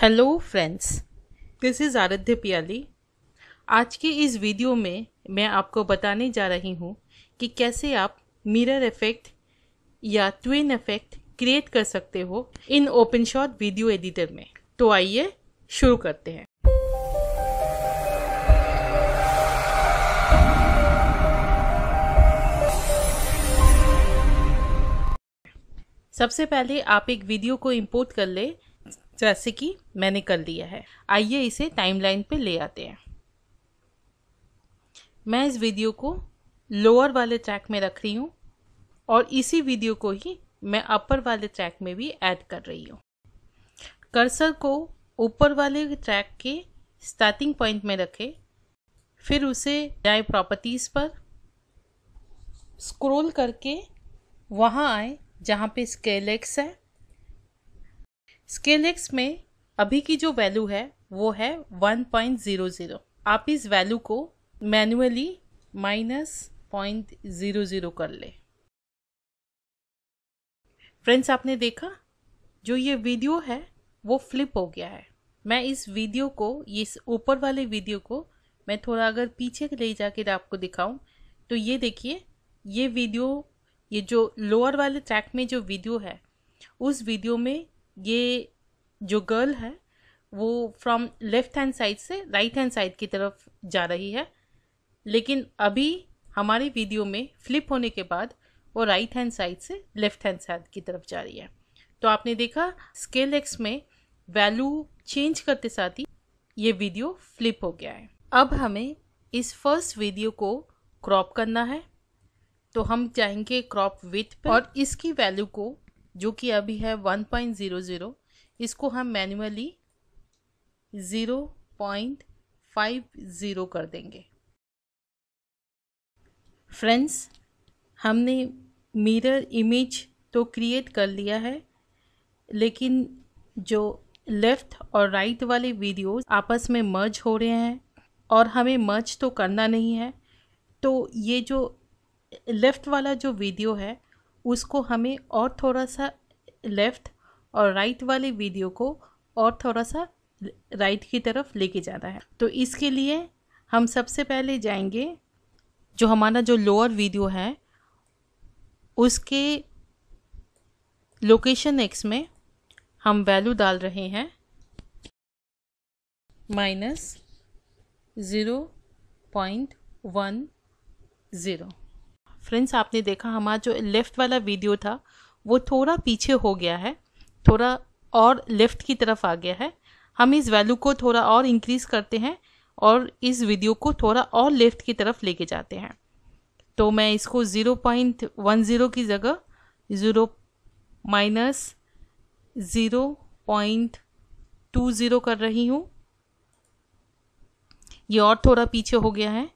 hello friends this is आराध्य पियाली आज के इस वीडियो में मैं आपको बताने जा रही हूँ कि कैसे आप मिरर इफ़ेक्ट या ट्विन इफ़ेक्ट क्रिएट कर सकते हो in OpenShot video editor में तो आइए शुरू करते हैं सबसे पहले आप एक वीडियो को इंपोर्ट कर ले जैसे तो कि मैंने कर लिया है आइए इसे टाइमलाइन पे ले आते हैं मैं इस वीडियो को लोअर वाले ट्रैक में रख रही हूँ और इसी वीडियो को ही मैं अपर वाले ट्रैक में भी ऐड कर रही हूँ कर्सर को ऊपर वाले ट्रैक के स्टार्टिंग पॉइंट में रखें फिर उसे जाए प्रॉपर्टीज़ पर स्क्रॉल करके वहाँ आए जहाँ पे स्केलेक्स है स्केल एक्स में अभी की जो वैल्यू है वो है 1.00 आप इस वैल्यू को manually minus point zero zero कर ले फ्रेंड्स आपने देखा जो ये वीडियो है वो फ्लिप हो गया है मैं इस वीडियो को इस ऊपर वाले वीडियो को मैं थोड़ा अगर पीछे ले जाकर आपको दिखाऊं तो ये देखिए ये वीडियो ये जो लोअर वाले ट्रैक में जो वीडियो है उस वीडियो में ये जो गर्ल है वो फ्रॉम लेफ्ट हैंड साइड से राइट हैंड साइड की तरफ जा रही है लेकिन अभी हमारे वीडियो में फ्लिप होने के बाद वो राइट हैंड साइड से लेफ्ट हैंड साइड की तरफ जा रही है तो आपने देखा स्केल एक्स में वैल्यू चेंज करते साथ ही ये वीडियो फ्लिप हो गया है अब हमें इस फर्स्ट वीडियो को क्रॉप करना है तो हम चाहेंगे क्रॉप विथ और इसकी वैल्यू को जो कि अभी है वन पॉइंट ज़ीरो ज़ीरो इसको हम manually zero point five zero कर देंगे फ्रेंड्स हमने मिरर इमेज तो क्रिएट कर लिया है लेकिन जो लेफ़्ट और राइट right वाले वीडियोस आपस में मर्ज हो रहे हैं और हमें मर्ज तो करना नहीं है तो ये जो लेफ़्ट वाला जो वीडियो है उसको हमें और थोड़ा सा लेफ़्ट और राइट वाले वीडियो को और थोड़ा सा राइट की तरफ लेके जाना है तो इसके लिए हम सबसे पहले जाएंगे जो हमारा जो लोअर वीडियो है उसके लोकेशन एक्स में हम वैल्यू डाल रहे हैं minus zero point one zero friends आपने देखा हमारा जो लेफ़्ट वाला वीडियो था वो थोड़ा पीछे हो गया है थोड़ा और लेफ़्ट की तरफ आ गया है हम इस वैल्यू को थोड़ा और इंक्रीज़ करते हैं और इस वीडियो को थोड़ा और लेफ़्ट की तरफ लेके जाते हैं तो मैं इसको ज़ीरो पॉइंट वन ज़ीरो की जगह zero minus zero point two zero कर रही हूँ ये और थोड़ा पीछे हो गया है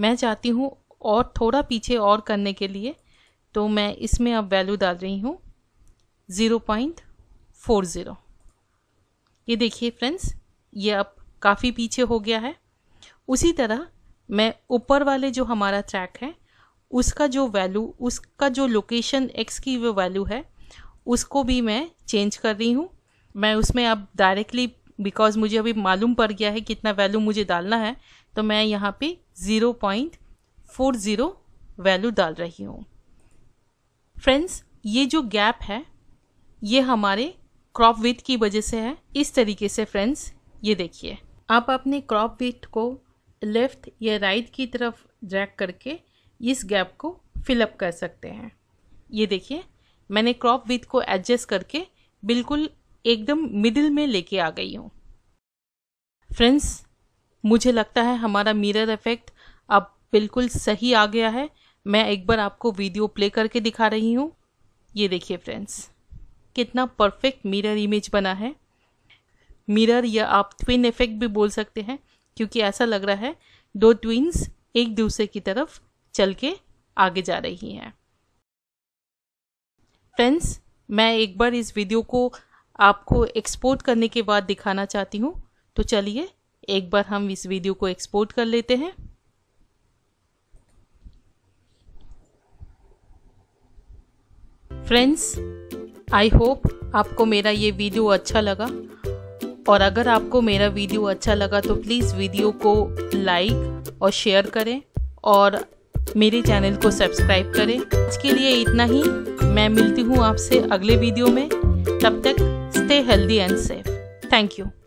मैं चाहती हूँ और थोड़ा पीछे और करने के लिए तो मैं इसमें अब वैल्यू डाल रही हूँ ज़ीरो पॉइंट फोर ज़ीरो ये देखिए फ्रेंड्स ये अब काफ़ी पीछे हो गया है उसी तरह मैं ऊपर वाले जो हमारा ट्रैक है उसका जो वैल्यू उसका जो लोकेशन एक्स की वो वैल्यू है उसको भी मैं चेंज कर रही हूँ मैं उसमें अब डायरेक्टली बिकॉज मुझे अभी मालूम पड़ गया है कितना वैल्यू मुझे डालना है तो मैं यहाँ पे zero point four zero value डाल रही हूँ फ्रेंड्स ये जो गैप है ये हमारे क्रॉप वेट की वजह से है इस तरीके से फ्रेंड्स ये देखिए आप अपने क्रॉप वेट को लेफ़्ट या राइट की तरफ ड्रैग करके इस गैप को फिलअप कर सकते हैं ये देखिए मैंने क्रॉप विथ को एडजस्ट करके बिल्कुल एकदम मिडिल में लेके आ गई हूँ फ्रेंड्स मुझे लगता है हमारा मिरर इफेक्ट अब बिल्कुल सही आ गया है मैं एक बार आपको वीडियो प्ले करके दिखा रही हूँ ये देखिए फ्रेंड्स कितना परफेक्ट मिरर इमेज बना है मिरर या आप ट्विन इफेक्ट भी बोल सकते हैं क्योंकि ऐसा लग रहा है दो ट्विन्स एक दूसरे की तरफ चल के आगे जा रही हैं फ्रेंड्स मैं एक बार इस वीडियो को आपको एक्सपोर्ट करने के बाद दिखाना चाहती हूँ तो चलिए एक बार हम इस वीडियो को एक्सपोर्ट कर लेते हैं फ्रेंड्स आई होप आपको मेरा ये वीडियो अच्छा लगा और अगर आपको मेरा वीडियो अच्छा लगा तो प्लीज़ वीडियो को लाइक और शेयर करें और मेरे चैनल को सब्सक्राइब करें इसके लिए इतना ही मैं मिलती हूँ आपसे अगले वीडियो में तब तक stay healthy and safe thank you